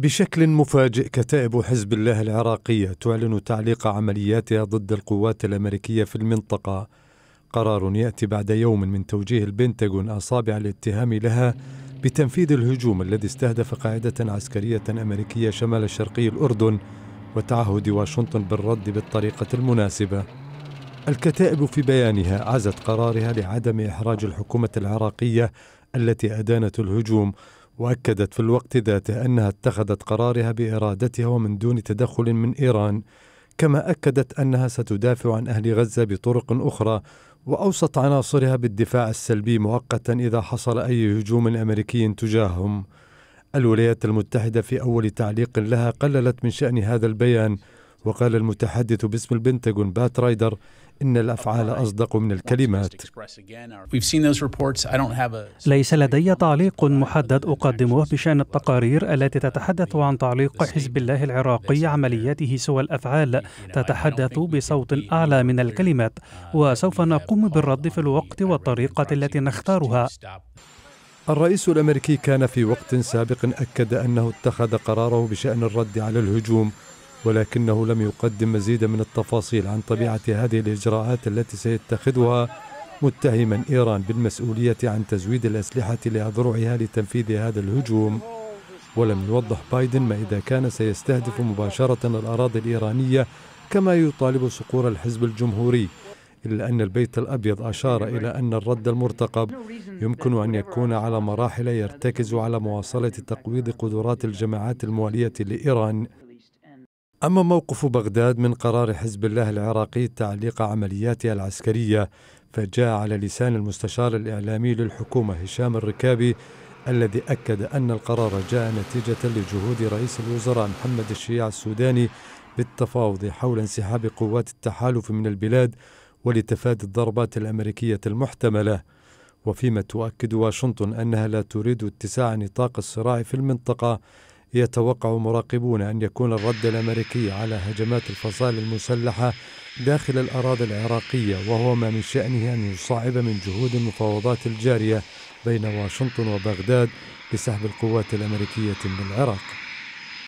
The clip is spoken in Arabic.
بشكل مفاجئ كتائب حزب الله العراقية تعلن تعليق عملياتها ضد القوات الأمريكية في المنطقة قرار يأتي بعد يوم من توجيه البنتاغون أصابع الاتهام لها بتنفيذ الهجوم الذي استهدف قاعدة عسكرية أمريكية شمال شرقي الأردن وتعهد واشنطن بالرد بالطريقة المناسبة الكتائب في بيانها عزت قرارها لعدم إحراج الحكومة العراقية التي أدانت الهجوم واكدت في الوقت ذاته انها اتخذت قرارها بارادتها ومن دون تدخل من ايران كما اكدت انها ستدافع عن اهل غزه بطرق اخرى واوصت عناصرها بالدفاع السلبي مؤقتا اذا حصل اي هجوم امريكي تجاههم الولايات المتحده في اول تعليق لها قللت من شان هذا البيان وقال المتحدث باسم البنتاغون بات رايدر إن الأفعال أصدق من الكلمات ليس لدي تعليق محدد أقدمه بشأن التقارير التي تتحدث عن تعليق حزب الله العراقي عملياته سوى الأفعال تتحدث بصوت أعلى من الكلمات وسوف نقوم بالرد في الوقت والطريقة التي نختارها الرئيس الامريكي كان في وقت سابق اكد انه اتخذ قراره بشان الرد على الهجوم ولكنه لم يقدم مزيدا من التفاصيل عن طبيعة هذه الإجراءات التي سيتخذها متهما إيران بالمسؤولية عن تزويد الأسلحة لأذرعها لتنفيذ هذا الهجوم ولم يوضح بايدن ما إذا كان سيستهدف مباشرة الأراضي الإيرانية كما يطالب صقور الحزب الجمهوري إلا أن البيت الأبيض أشار إلى أن الرد المرتقب يمكن أن يكون على مراحل يرتكز على مواصلة تقويض قدرات الجماعات الموالية لإيران أما موقف بغداد من قرار حزب الله العراقي تعليق عملياتها العسكرية فجاء على لسان المستشار الإعلامي للحكومة هشام الركابي الذي أكد أن القرار جاء نتيجة لجهود رئيس الوزراء محمد الشياع السوداني بالتفاوض حول انسحاب قوات التحالف من البلاد ولتفادي الضربات الأمريكية المحتملة وفيما تؤكد واشنطن أنها لا تريد اتساع نطاق الصراع في المنطقة يتوقع مراقبون أن يكون الرد الأمريكي على هجمات الفصائل المسلحة داخل الأراضي العراقية وهو ما من شأنه أن يصعب من جهود المفاوضات الجارية بين واشنطن وبغداد لسحب القوات الأمريكية من العراق